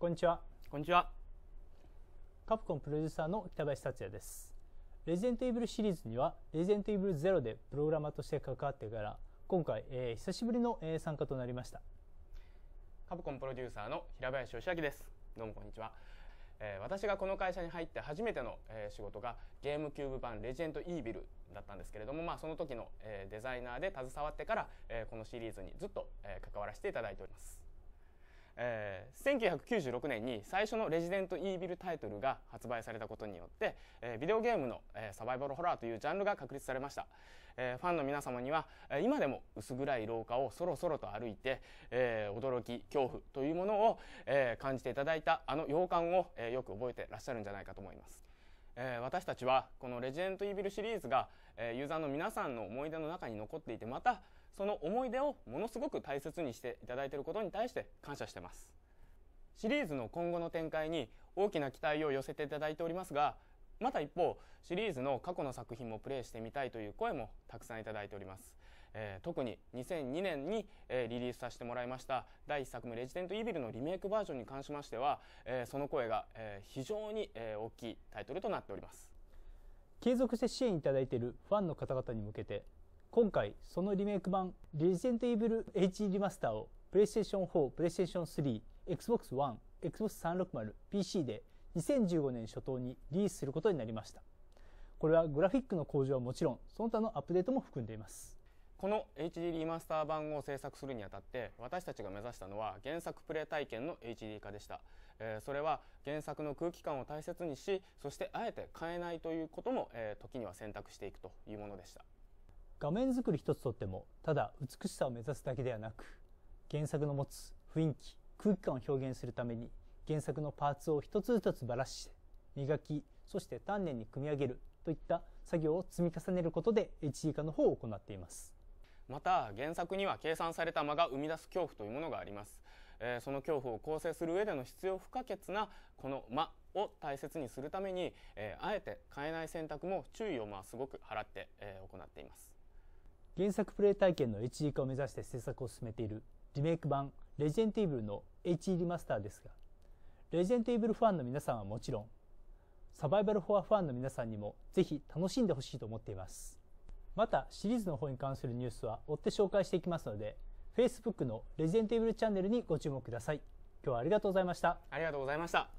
こんにちはこんにちはカプコンプロデューサーの北林達也ですレジェントイブルシリーズにはレジェントイブル0でプログラマーとして関わってから今回、えー、久しぶりの、えー、参加となりましたカプコンプロデューサーの平林義明ですどうもこんにちはえ私がこの会社に入って初めての、え仕事がゲームキューブ版「レジェンド・イービル」だったんですけれども、まあ、その時の、えデザイナーで携わってから、えこのシリーズにずっと、え関わらせていただいております。えー、1996年に最初のレジデント・イービルタイトルが発売されたことによって、えー、ビデオゲームの、えー、サバイバルホラーというジャンルが確立されました、えファンの皆様には今でも薄暗い廊下をそろそろと歩いて、え驚き恐怖というものを、え感じていただいたあの洋館を、えよく覚えてらっしゃるんじゃないかと思いますえ私たちはこの「レジェンド・イービル」シリーズが、えユーザーの皆さんの思い出の中に残っていてまたその思い出をものすごく大切にしていただいていることに対して感謝してます。シリーズの今後の展開に大きな期待を寄せていただいておりますが、また一方、シリーズの過去の作品もプレイしてみたいという声もたくさんいただいております。えー、特に2002年に、えー、リリースさせてもらいました第一作目「レジデント・イービル」のリメイクバージョンに関しましては、えー、その声が、え非常に、え大きいタイトルとなっております。継続して支援いただいているファンの方々に向けて今回そのリメイク版「レジェント・イーブル HD リマスター」を PlayStation 4、PlayStation 3、Xbox One、Xbox 360、PC で2015年初頭にリリースすることになりましたこれはグラフィックの向上はもちろんその他のアップデートも含んでいますこの HD リマスター版を制作するにあたって私たちが目指したのは原作プレイ体験の HD 化でした、えー、それは原作の空気感を大切にしそしてあえて変えないということも、えー、時には選択していくというものでした画面作り一つとってもただ美しさを目指すだけではなく原作の持つ雰囲気空気感を表現するために原作のパーツを一つ一つばらして磨きそして丹念に組み上げるといった作業を積み重ねることで HD 化の方を行っていますまた原作には計算された間が生み出す恐怖というものがあります、えー、その恐怖を構成する上での必要不可欠なこの間を大切にするために、えー、あえて変えない選択も注意をまあすごく払って、えー、行っています原作プレイ体験の HD 化を目指して制作を進めているリメイク版レジェンドーブルの HD リマスターですが、レジェンドーブルファンの皆さんはもちろん、サバイバルフォアファンの皆さんにもぜひ楽しんでほしいと思っています。またシリーズの方に関するニュースは追って紹介していきますので、Facebook のレジェンドーブルチャンネルにご注目ください。今日はありがとうございました。ありがとうございました。